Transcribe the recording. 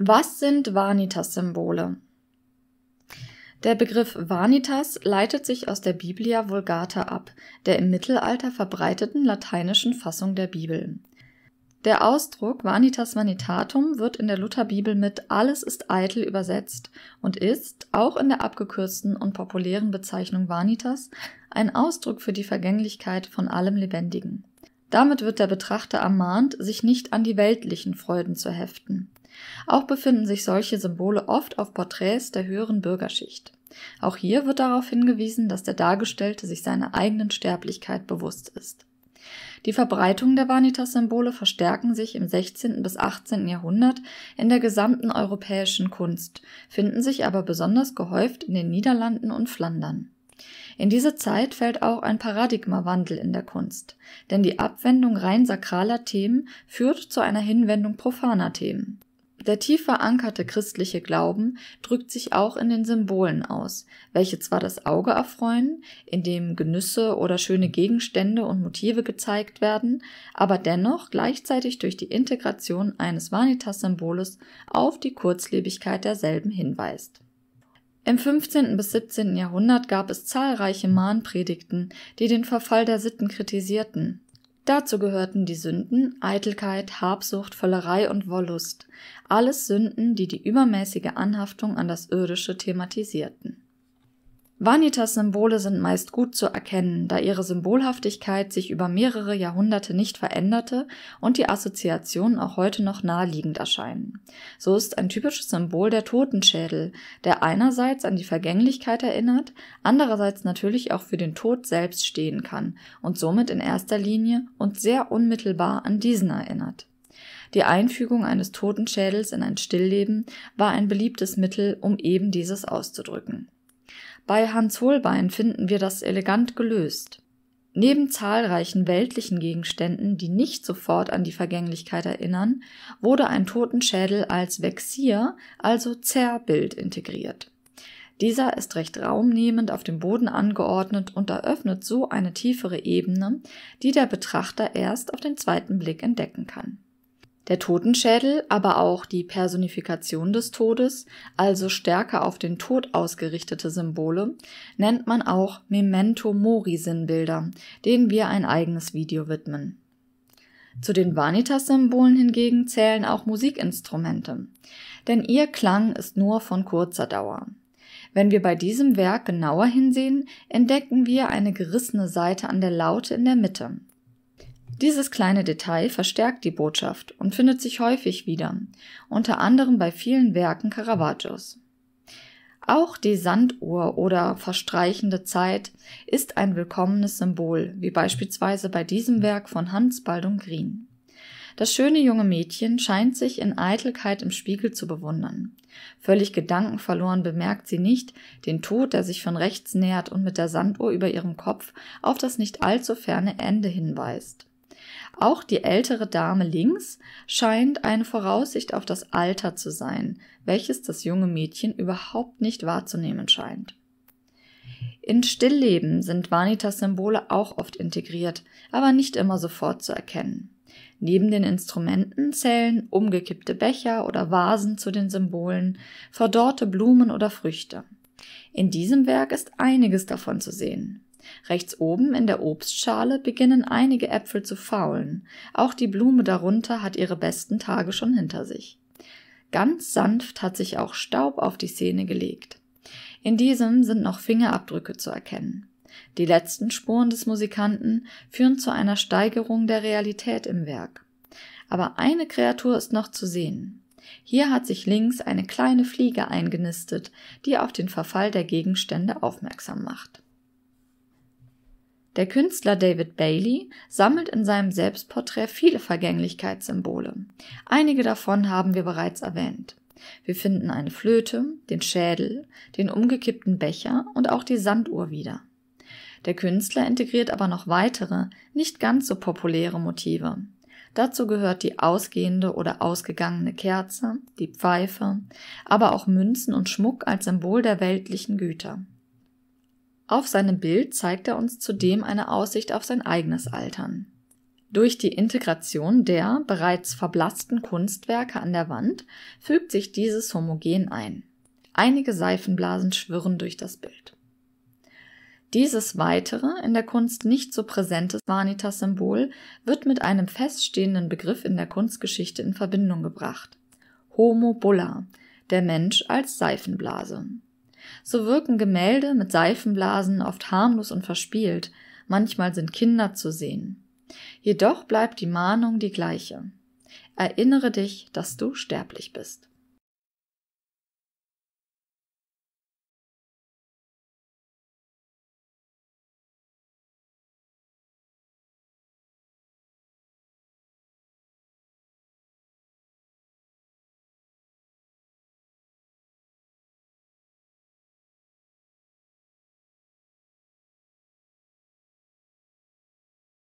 Was sind Vanitas-Symbole? Der Begriff Vanitas leitet sich aus der Biblia Vulgata ab, der im Mittelalter verbreiteten lateinischen Fassung der Bibel. Der Ausdruck Vanitas Vanitatum wird in der Lutherbibel mit Alles ist eitel übersetzt und ist, auch in der abgekürzten und populären Bezeichnung Vanitas, ein Ausdruck für die Vergänglichkeit von allem Lebendigen. Damit wird der Betrachter ermahnt, sich nicht an die weltlichen Freuden zu heften. Auch befinden sich solche Symbole oft auf Porträts der höheren Bürgerschicht. Auch hier wird darauf hingewiesen, dass der Dargestellte sich seiner eigenen Sterblichkeit bewusst ist. Die Verbreitung der Vanitas-Symbole verstärken sich im 16. bis 18. Jahrhundert in der gesamten europäischen Kunst, finden sich aber besonders gehäuft in den Niederlanden und Flandern. In diese Zeit fällt auch ein Paradigmawandel in der Kunst, denn die Abwendung rein sakraler Themen führt zu einer Hinwendung profaner Themen. Der tief verankerte christliche Glauben drückt sich auch in den Symbolen aus, welche zwar das Auge erfreuen, indem Genüsse oder schöne Gegenstände und Motive gezeigt werden, aber dennoch gleichzeitig durch die Integration eines Vanitas-Symboles auf die Kurzlebigkeit derselben hinweist. Im 15. bis 17. Jahrhundert gab es zahlreiche Mahnpredigten, die den Verfall der Sitten kritisierten Dazu gehörten die Sünden Eitelkeit, Habsucht, Völlerei und Wollust, alles Sünden, die die übermäßige Anhaftung an das Irdische thematisierten Vanitas-Symbole sind meist gut zu erkennen, da ihre Symbolhaftigkeit sich über mehrere Jahrhunderte nicht veränderte und die Assoziationen auch heute noch naheliegend erscheinen. So ist ein typisches Symbol der Totenschädel, der einerseits an die Vergänglichkeit erinnert, andererseits natürlich auch für den Tod selbst stehen kann und somit in erster Linie und sehr unmittelbar an diesen erinnert. Die Einfügung eines Totenschädels in ein Stillleben war ein beliebtes Mittel, um eben dieses auszudrücken bei Hans Holbein finden wir das elegant gelöst. Neben zahlreichen weltlichen Gegenständen, die nicht sofort an die Vergänglichkeit erinnern, wurde ein Totenschädel als Vexier, also Zerrbild, integriert. Dieser ist recht raumnehmend auf dem Boden angeordnet und eröffnet so eine tiefere Ebene, die der Betrachter erst auf den zweiten Blick entdecken kann. Der Totenschädel, aber auch die Personifikation des Todes, also stärker auf den Tod ausgerichtete Symbole, nennt man auch Memento Mori Sinnbilder, denen wir ein eigenes Video widmen. Zu den Vanitas-Symbolen hingegen zählen auch Musikinstrumente, denn ihr Klang ist nur von kurzer Dauer. Wenn wir bei diesem Werk genauer hinsehen, entdecken wir eine gerissene Seite an der Laute in der Mitte. Dieses kleine Detail verstärkt die Botschaft und findet sich häufig wieder, unter anderem bei vielen Werken Caravaggios. Auch die Sanduhr oder verstreichende Zeit ist ein willkommenes Symbol, wie beispielsweise bei diesem Werk von Hans Baldung Green. Das schöne junge Mädchen scheint sich in Eitelkeit im Spiegel zu bewundern. Völlig gedankenverloren bemerkt sie nicht den Tod, der sich von rechts nähert und mit der Sanduhr über ihrem Kopf auf das nicht allzu ferne Ende hinweist. Auch die ältere Dame links scheint eine Voraussicht auf das Alter zu sein, welches das junge Mädchen überhaupt nicht wahrzunehmen scheint. In Stillleben sind Vanitas-Symbole auch oft integriert, aber nicht immer sofort zu erkennen. Neben den Instrumenten zählen umgekippte Becher oder Vasen zu den Symbolen, verdorrte Blumen oder Früchte. In diesem Werk ist einiges davon zu sehen. Rechts oben in der Obstschale beginnen einige Äpfel zu faulen. Auch die Blume darunter hat ihre besten Tage schon hinter sich. Ganz sanft hat sich auch Staub auf die Szene gelegt. In diesem sind noch Fingerabdrücke zu erkennen. Die letzten Spuren des Musikanten führen zu einer Steigerung der Realität im Werk. Aber eine Kreatur ist noch zu sehen. Hier hat sich links eine kleine Fliege eingenistet, die auf den Verfall der Gegenstände aufmerksam macht. Der Künstler David Bailey sammelt in seinem Selbstporträt viele Vergänglichkeitssymbole. Einige davon haben wir bereits erwähnt. Wir finden eine Flöte, den Schädel, den umgekippten Becher und auch die Sanduhr wieder. Der Künstler integriert aber noch weitere, nicht ganz so populäre Motive. Dazu gehört die ausgehende oder ausgegangene Kerze, die Pfeife, aber auch Münzen und Schmuck als Symbol der weltlichen Güter. Auf seinem Bild zeigt er uns zudem eine Aussicht auf sein eigenes Altern. Durch die Integration der bereits verblassten Kunstwerke an der Wand fügt sich dieses homogen ein. Einige Seifenblasen schwirren durch das Bild. Dieses weitere, in der Kunst nicht so präsentes Vanitas-Symbol wird mit einem feststehenden Begriff in der Kunstgeschichte in Verbindung gebracht. Homo bulla, der Mensch als Seifenblase. So wirken Gemälde mit Seifenblasen oft harmlos und verspielt, manchmal sind Kinder zu sehen. Jedoch bleibt die Mahnung die gleiche. Erinnere dich, dass du sterblich bist.